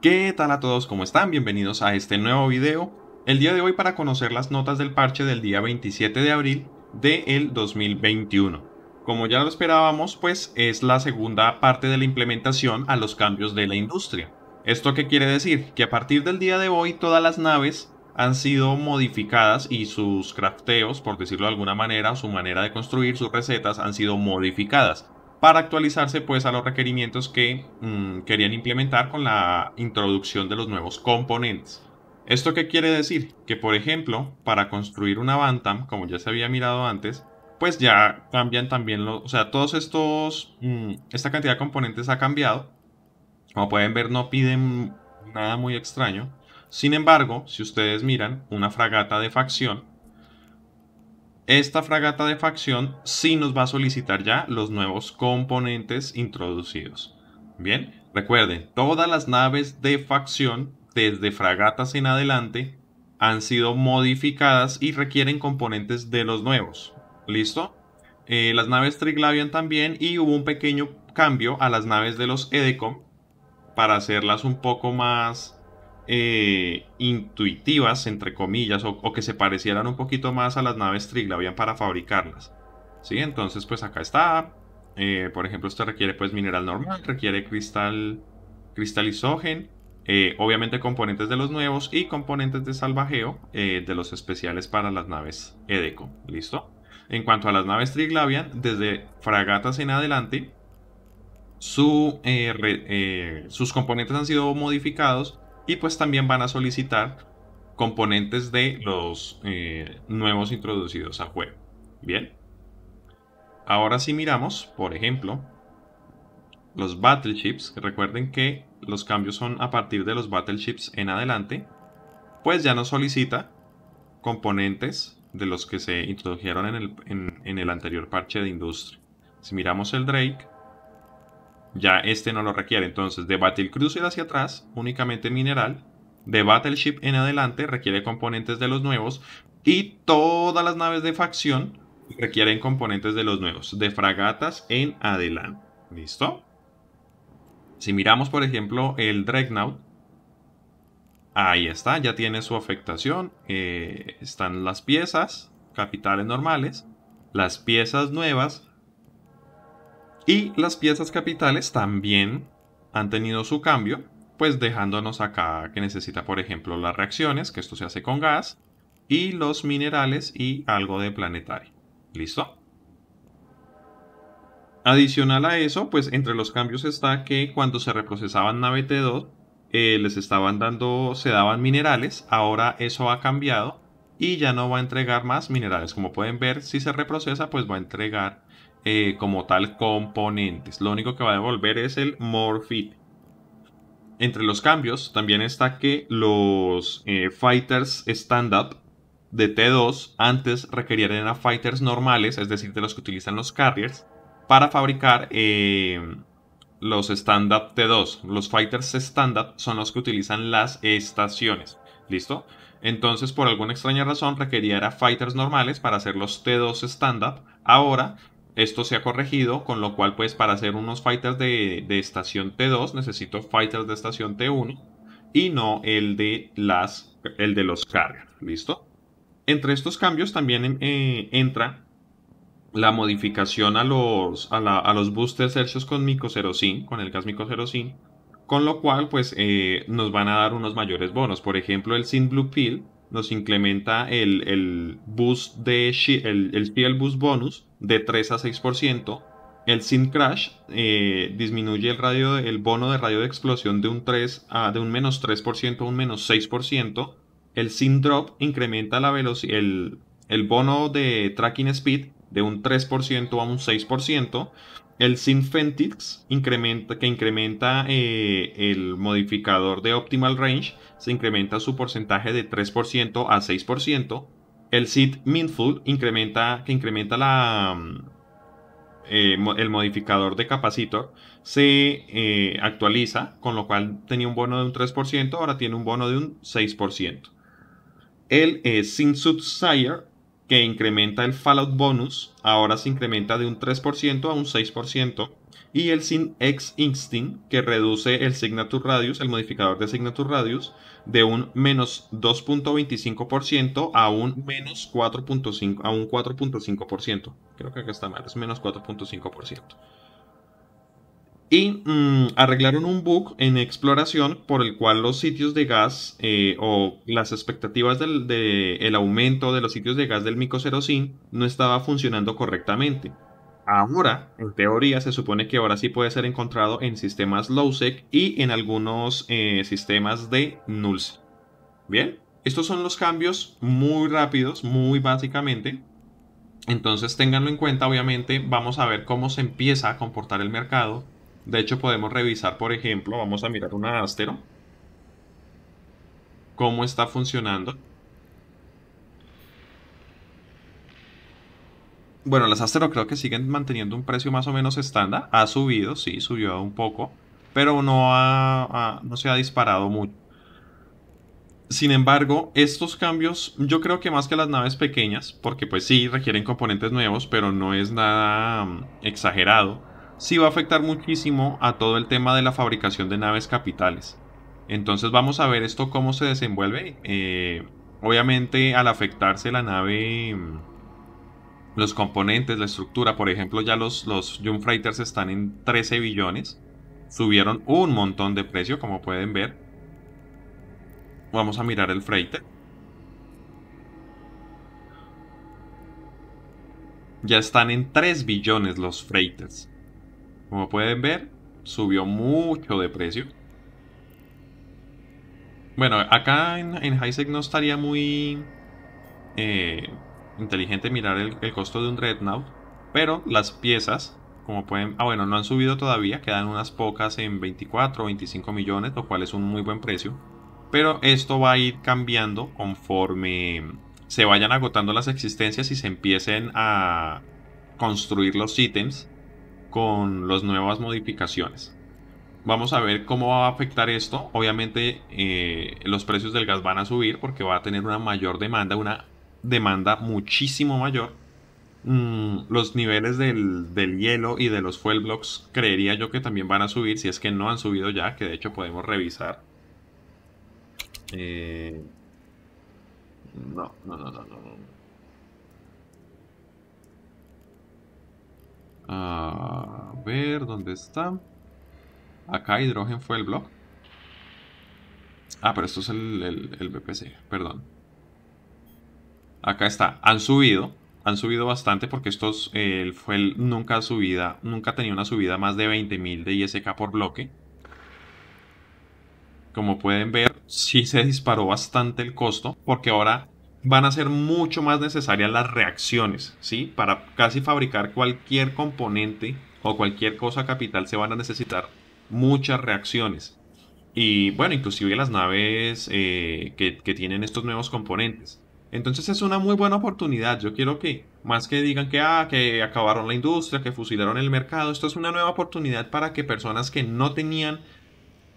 ¿Qué tal a todos? ¿Cómo están? Bienvenidos a este nuevo video. El día de hoy para conocer las notas del parche del día 27 de abril del 2021. Como ya lo esperábamos, pues es la segunda parte de la implementación a los cambios de la industria. ¿Esto qué quiere decir? Que a partir del día de hoy todas las naves han sido modificadas y sus crafteos, por decirlo de alguna manera, su manera de construir sus recetas han sido modificadas para actualizarse pues a los requerimientos que mm, querían implementar con la introducción de los nuevos componentes. ¿Esto qué quiere decir? Que por ejemplo, para construir una Bantam, como ya se había mirado antes, pues ya cambian también los, o sea, todos estos, mm, esta cantidad de componentes ha cambiado. Como pueden ver, no piden nada muy extraño. Sin embargo, si ustedes miran una fragata de facción, esta fragata de facción sí nos va a solicitar ya los nuevos componentes introducidos. Bien, recuerden, todas las naves de facción desde fragatas en adelante han sido modificadas y requieren componentes de los nuevos. ¿Listo? Eh, las naves Triglavian también y hubo un pequeño cambio a las naves de los Edecom para hacerlas un poco más eh, intuitivas, entre comillas, o, que se parecieran un poquito más a las naves Triglavian para fabricarlas. ¿Sí? Entonces, pues acá está. Eh, por ejemplo, esto requiere pues mineral normal, requiere cristal, cristalizogen, eh, obviamente componentes de los nuevos y componentes de salvajeo de los especiales para las naves Edeco. ¿Listo? En cuanto a las naves Triglavian, desde fragatas en adelante, sus componentes han sido modificados y pues también van a solicitar componentes de los eh, nuevos introducidos a juego. Bien. Ahora si miramos, por ejemplo, los battleships, recuerden que los cambios son a partir de los battleships en adelante, pues ya nos solicita componentes de los que se introdujeron en el, en el anterior parche de industria. Si miramos el Drake, ya este no lo requiere. Entonces, de Battlecruiser hacia atrás, únicamente mineral. De Battleship en adelante, requiere componentes de los nuevos. Y todas las naves de facción requieren componentes de los nuevos. De fragatas en adelante. ¿Listo? Si miramos, por ejemplo, el Dreadnought. Ahí está, ya tiene su afectación. Eh, están las piezas capitales normales. Las piezas nuevas y las piezas capitales también han tenido su cambio, pues dejándonos acá que necesita, por ejemplo, las reacciones, que esto se hace con gas, y los minerales y algo de planetario. ¿Listo? Adicional a eso, pues entre los cambios está que cuando se reprocesaban nave T2, eh, les estaban dando, se daban minerales, ahora eso ha cambiado y ya no va a entregar más minerales. Como pueden ver, si se reprocesa, pues va a entregar eh, como tal componentes. Lo único que va a devolver es el Morphit. Entre los cambios también está que los eh, fighters stand-up de T2 antes requerían a fighters normales, es decir, de los que utilizan los carriers, para fabricar eh, los stand-up T2. Los fighters stand-up son los que utilizan las estaciones. ¿Listo? Entonces, por alguna extraña razón, requería a fighters normales para hacer los T2 stand-up. Ahora, esto se ha corregido, con lo cual pues para hacer unos fighters de, estación T2 necesito fighters de estación T1 y no el de, las, el de los cargas ¿listo? Entre estos cambios también em, eh, entra la modificación a los, a, los boosters hercios con el con el gas 05 con lo cual pues eh, nos van a dar unos mayores bonos. Por ejemplo, el Sin Blue Pill nos incrementa el, el boost de el, el Boost Bonus de 3 a 6%. El Sin Crash eh, disminuye el, radio, el bono de radio de explosión de un 3 a de un menos 3% a un menos 6%. El Sin Drop incrementa la velocidad, el, el bono de tracking speed de un 3% a un 6%. El Synfentix incrementa, que incrementa eh, el modificador de Optimal Range, se incrementa su porcentaje de 3% a 6%. El Seed incrementa, que incrementa la, mm, eh, el modificador de Capacitor, se eh, actualiza, con lo cual tenía un bono de un 3%, ahora tiene un bono de un 6%. El eh, que incrementa el Fallout Bonus, ahora se incrementa de un 3% a un 6%, y el Sin X Instinct, que reduce el Signature Radius, el modificador de Signature Radius, de un menos 2.25% a un menos 4.5%, a un 4.5%. Creo que acá está mal, es menos 4.5%. Y mm, arreglaron un bug en exploración por el cual los sitios de gas eh, o las expectativas del aumento de los sitios de gas del micocerosín no estaba funcionando correctamente. Ahora, en teoría, se supone que ahora sí puede ser encontrado en sistemas LOWSEC y en algunos eh, sistemas de Nulse. Bien, estos son los cambios muy rápidos, muy básicamente. Entonces, ténganlo en cuenta, obviamente, vamos a ver cómo se empieza a comportar el mercado de hecho, podemos revisar, por ejemplo, vamos a mirar una Astero. Cómo está funcionando. Bueno, las Astero creo que siguen manteniendo un precio más o menos estándar. Ha subido, sí, subió un poco. Pero no, no se ha disparado mucho. Sin embargo, estos cambios, yo creo que más que las naves pequeñas, porque pues sí, requieren componentes nuevos, pero no es nada mm, exagerado sí va a afectar muchísimo a todo el tema de la fabricación de naves capitales. Entonces vamos a ver esto cómo se desenvuelve. Eh, obviamente al afectarse la nave, mm, los componentes, la estructura, por ejemplo ya los, los Freighters están en 13 billones. Subieron un montón de precio como pueden ver. Vamos a mirar el freighter. Ya están en 3 billones los freighters. Como pueden ver, subió mucho de precio. Bueno, acá en, en Highsec no estaría muy eh, inteligente mirar el, costo de un Dreadnought. Pero las piezas, como pueden... Ah, bueno, no han subido todavía. Quedan unas pocas en 24 o 25 millones, lo cual es un muy buen precio. Pero esto va a ir cambiando conforme se vayan agotando las existencias y se empiecen a construir los ítems con las nuevas modificaciones. Vamos a ver cómo va a afectar esto. Obviamente los precios del gas van a subir porque va a tener una mayor demanda, una demanda muchísimo mayor. los niveles del, hielo y de los fuel blocks creería yo que también van a subir si es que no han subido ya, que de hecho podemos revisar. no, no, no, no, no. A ver, ¿dónde está? Acá hidrógeno fue el blog. Ah, pero esto es el, el, BPC, perdón. Acá está, han subido, han subido bastante porque estos fue el, nunca subida, nunca tenía una subida más de 20.000 de ISK por bloque. Como pueden ver, sí se disparó bastante el costo porque ahora van a ser mucho más necesarias las reacciones, ¿sí? Para casi fabricar cualquier componente o cualquier cosa capital se van a necesitar muchas reacciones. Y bueno, inclusive las naves eh, que, tienen estos nuevos componentes. Entonces es una muy buena oportunidad. Yo quiero que, más que digan que, ah, que acabaron la industria, que fusilaron el mercado, esto es una nueva oportunidad para que personas que no tenían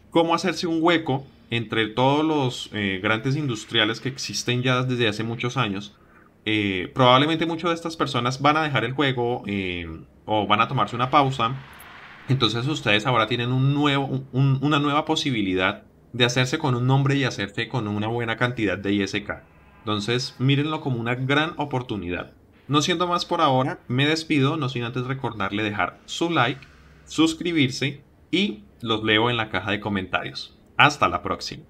cómo hacerse un hueco entre todos los eh, grandes industriales que existen ya desde hace muchos años, eh, probablemente muchas de estas personas van a dejar el juego eh, o van a tomarse una pausa. Entonces ustedes ahora tienen una nueva posibilidad de hacerse con un nombre y hacerse con una buena cantidad de ISK. Entonces mírenlo como una gran oportunidad. No siendo más por ahora, me despido, no sin antes recordarle dejar su like, suscribirse y los leo en la caja de comentarios. Hasta la próxima.